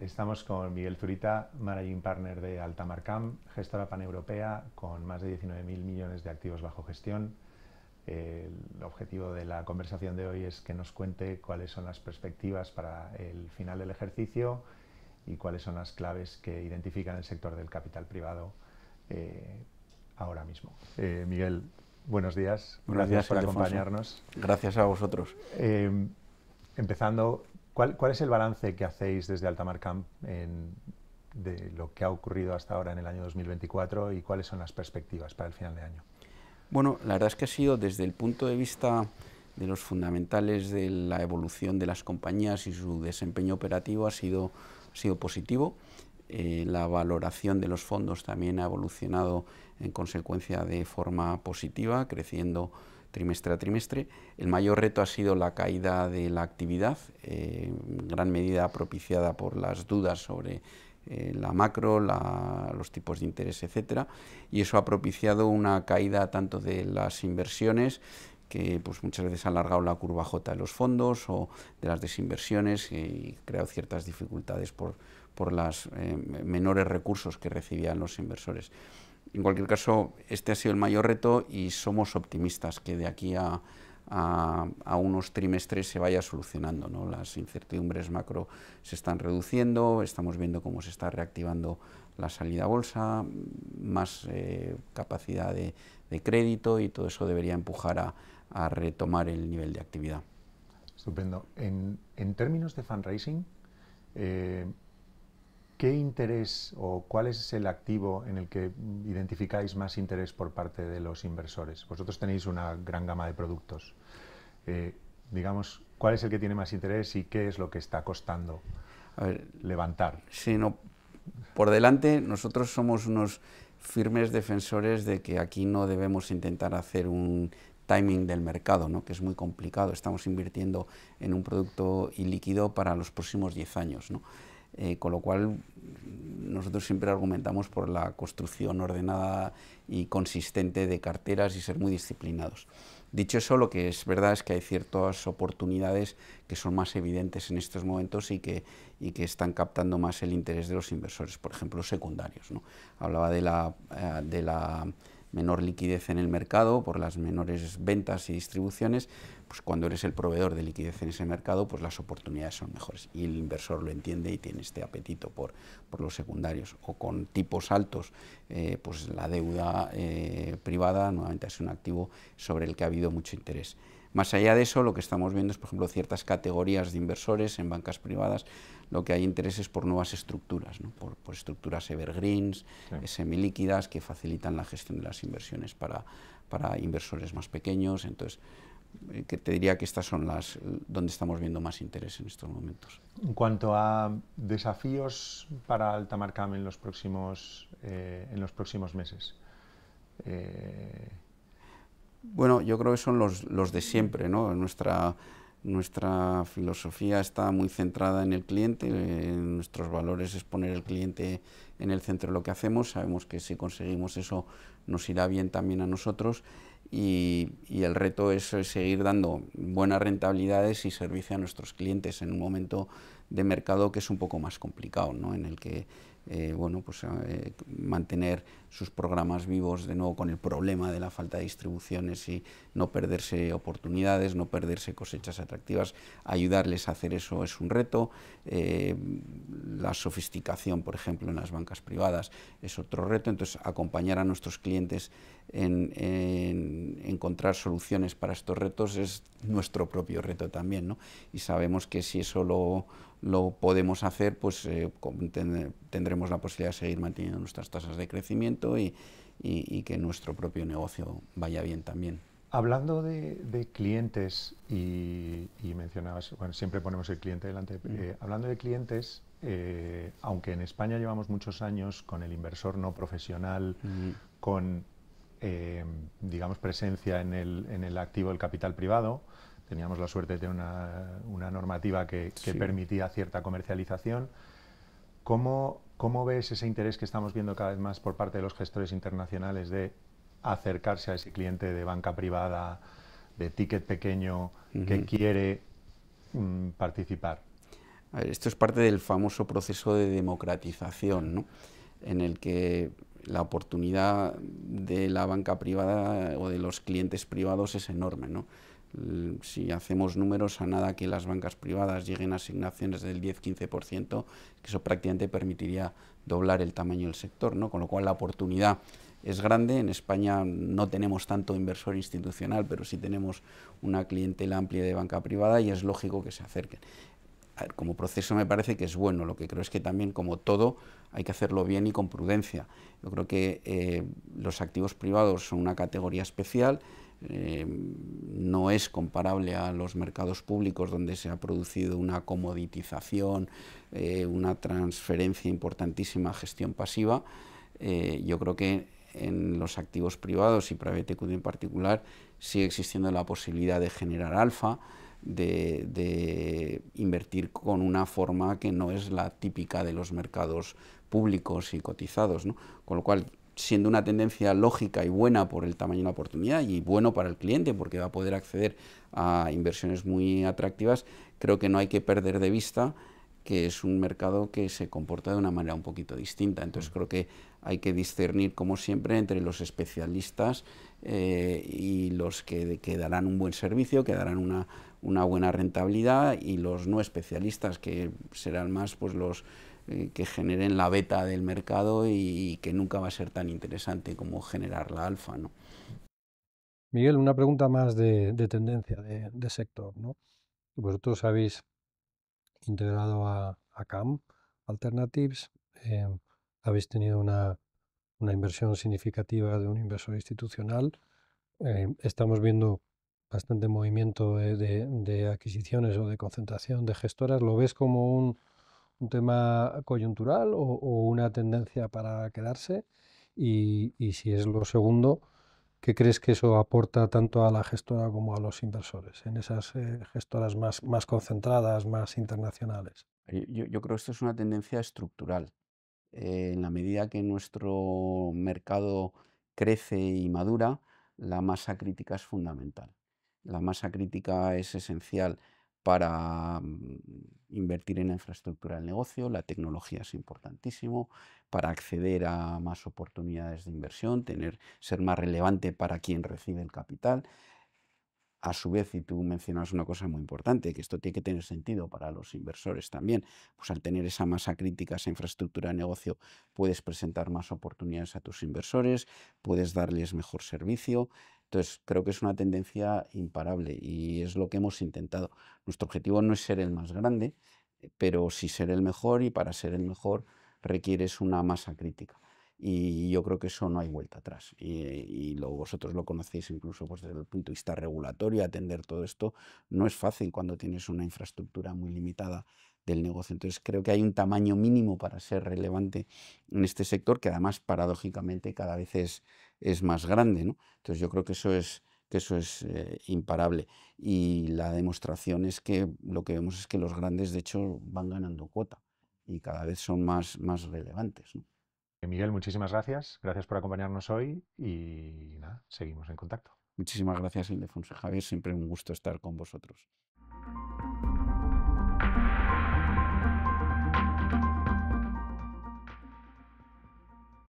Estamos con Miguel Zurita, Managing Partner de Altamarcam, gestora paneuropea con más de 19.000 millones de activos bajo gestión. El objetivo de la conversación de hoy es que nos cuente cuáles son las perspectivas para el final del ejercicio y cuáles son las claves que identifican el sector del capital privado eh, ahora mismo. Eh, Miguel, buenos días. Gracias, por acompañarnos. Gracias a vosotros. Eh, empezando, ¿Cuál, es el balance que hacéis desde Altamar Camp de lo que ha ocurrido hasta ahora en el año 2024 y cuáles son las perspectivas para el final de año? Bueno, la verdad es que ha sido desde el punto de vista de los fundamentales de la evolución de las compañías y su desempeño operativo ha sido, sido positivo. Eh, la valoración de los fondos también ha evolucionado en consecuencia de forma positiva, creciendo trimestre a trimestre. El mayor reto ha sido la caída de la actividad, eh, en gran medida propiciada por las dudas sobre eh, la macro, los tipos de interés, etcétera, y eso ha propiciado una caída tanto de las inversiones que pues, muchas veces ha alargado la curva J de los fondos o de las desinversiones y creado ciertas dificultades por, los eh, menores recursos que recibían los inversores. En cualquier caso, este ha sido el mayor reto y somos optimistas que de aquí a, unos trimestres se vaya solucionando. ¿no? Las incertidumbres macro se están reduciendo, estamos viendo cómo se está reactivando la salida bolsa, más eh, capacidad de, crédito y todo eso debería empujar a, retomar el nivel de actividad. Estupendo. En, términos de fundraising, eh, ¿Qué interés o cuál es el activo en el que identificáis más interés por parte de los inversores? Vosotros tenéis una gran gama de productos. Eh, digamos, ¿cuál es el que tiene más interés y qué es lo que está costando levantar? Sí, no, por delante nosotros somos unos firmes defensores de que aquí no debemos intentar hacer un timing del mercado, ¿no? que es muy complicado. Estamos invirtiendo en un producto ilíquido para los próximos 10 años. ¿no? Eh, con lo cual nosotros siempre argumentamos por la construcción ordenada y consistente de carteras y ser muy disciplinados. Dicho eso, lo que es verdad es que hay ciertas oportunidades que son más evidentes en estos momentos y que, y que están captando más el interés de los inversores, por ejemplo, secundarios. ¿no? Hablaba de la, eh, de la menor liquidez en el mercado, por las menores ventas y distribuciones, pues cuando eres el proveedor de liquidez en ese mercado, pues las oportunidades son mejores y el inversor lo entiende y tiene este apetito por, los secundarios. O con tipos altos, eh, pues la deuda eh, privada nuevamente es un activo sobre el que ha habido mucho interés. Más allá de eso, lo que estamos viendo es, por ejemplo, ciertas categorías de inversores en bancas privadas, lo que hay interés es por nuevas estructuras, por, estructuras evergreens, semi eh, semilíquidas, que facilitan la gestión de las inversiones para, inversores más pequeños. Entonces, eh, que te diría que estas son las donde estamos viendo más interés en estos momentos. En cuanto a desafíos para Altamarcam en los próximos, eh, en los próximos meses, bueno, yo creo que son los, de siempre, ¿no? Nuestra, filosofía está muy centrada en el cliente, nuestros valores es poner el cliente en el centro de lo que hacemos, sabemos que si conseguimos eso nos irá bien también a nosotros y, y el reto es seguir dando buenas rentabilidades y servicio a nuestros clientes en un momento de mercado que es un poco más complicado, ¿no? en el que eh, bueno, pues, eh, mantener sus programas vivos de nuevo con el problema de la falta de distribuciones y no perderse oportunidades, no perderse cosechas atractivas, ayudarles a hacer eso es un reto. Eh, la sofisticación, por ejemplo, en las bancas privadas es otro reto. Entonces, acompañar a nuestros clientes en, encontrar soluciones para estos retos es nuestro propio reto también. Y sabemos que si eso lo, podemos hacer, pues tendremos la posibilidad de seguir manteniendo nuestras tasas de crecimiento y, que nuestro propio negocio vaya bien también. Hablando de, clientes y, mencionabas, bueno, siempre ponemos el cliente delante, mm. eh, hablando de clientes, eh, aunque en España llevamos muchos años con el inversor no profesional, mm. con, eh, digamos, presencia en el, en el activo del capital privado, teníamos la suerte de tener una, una normativa que, permitía cierta comercialización. ¿Cómo, ves ese interés que estamos viendo cada vez más por parte de los gestores internacionales de acercarse a ese cliente de banca privada, de ticket pequeño, que quiere mm, participar? esto es parte del famoso proceso de democratización, en el que la oportunidad de la banca privada o de los clientes privados es enorme. Mm, si hacemos números, a nada que las bancas privadas lleguen a asignaciones del 10-15%, que eso prácticamente permitiría doblar el tamaño del sector, ¿no? con lo cual la oportunidad es grande. En España no tenemos tanto inversor institucional, pero sí tenemos una clientela amplia de banca privada y es lógico que se acerquen. como proceso me parece que es bueno, lo que creo es que también, como todo, hay que hacerlo bien y con prudencia. Yo creo que eh, los activos privados son una categoría especial eh, no es comparable a los mercados públicos donde se ha producido una comoditización, eh, una transferencia importantísima a gestión pasiva. Eh, yo creo que en los activos privados y private equity en particular sigue existiendo la posibilidad de generar alfa, de, invertir con una forma que no es la típica de los mercados públicos y cotizados. Con lo cual, siendo una tendencia lógica y buena por el tamaño de la oportunidad y bueno para el cliente porque va a poder acceder a inversiones muy atractivas, creo que no hay que perder de vista que es un mercado que se comporta de una manera un poquito distinta. Entonces creo que hay que discernir, como siempre, entre los especialistas eh, y los que, darán un buen servicio, que darán una, una buena rentabilidad, y los no especialistas, que serán más pues, los, eh, que generen la beta del mercado y, que nunca va a ser tan interesante como generar la alfa. ¿no? Miguel, una pregunta más de, tendencia, de, sector. ¿no? Vosotros habéis integrado a, CAM Alternatives, em, habéis tenido una, una, inversión significativa de un inversor institucional. Em, estamos viendo bastante movimiento de, adquisiciones o de concentración de gestoras. ¿Lo ves como un, un tema coyuntural o, una tendencia para quedarse? Y, si es lo segundo, ¿qué crees que eso aporta tanto a la gestora como a los inversores en esas eh, gestoras más, concentradas, más internacionales? Yo, creo que esto es una tendencia estructural. Eh, en la medida que nuestro mercado crece y madura, la masa crítica es fundamental. La masa crítica es esencial para mm, invertir en la infraestructura del negocio, la tecnología es importantísimo, para acceder a más oportunidades de inversión, tener, ser más relevante para quien recibe el capital. A su vez, y tú mencionas una cosa muy importante, que esto tiene que tener sentido para los inversores también, pues al tener esa masa crítica, esa infraestructura de negocio, puedes presentar más oportunidades a tus inversores, puedes darles mejor servicio, entonces, creo que es una tendencia imparable y es lo que hemos intentado. Nuestro objetivo no es ser el más grande, eh, pero sí ser el mejor y para ser el mejor requieres una masa crítica. Y yo creo que eso no hay vuelta atrás. Y, vosotros lo conocéis incluso pues, desde el punto de vista regulatorio, atender todo esto no es fácil cuando tienes una infraestructura muy limitada del negocio. Entonces creo que hay un tamaño mínimo para ser relevante en este sector que además paradójicamente cada vez es, es más grande. ¿no? Entonces yo creo que eso es, que eso es eh, imparable. Y la demostración es que lo que vemos es que los grandes de hecho van ganando cuota y cada vez son más, más relevantes. Eh, Miguel, muchísimas gracias. Gracias por acompañarnos hoy y seguimos en contacto. Muchísimas gracias, Ildefonso Javier. Siempre un gusto estar con vosotros.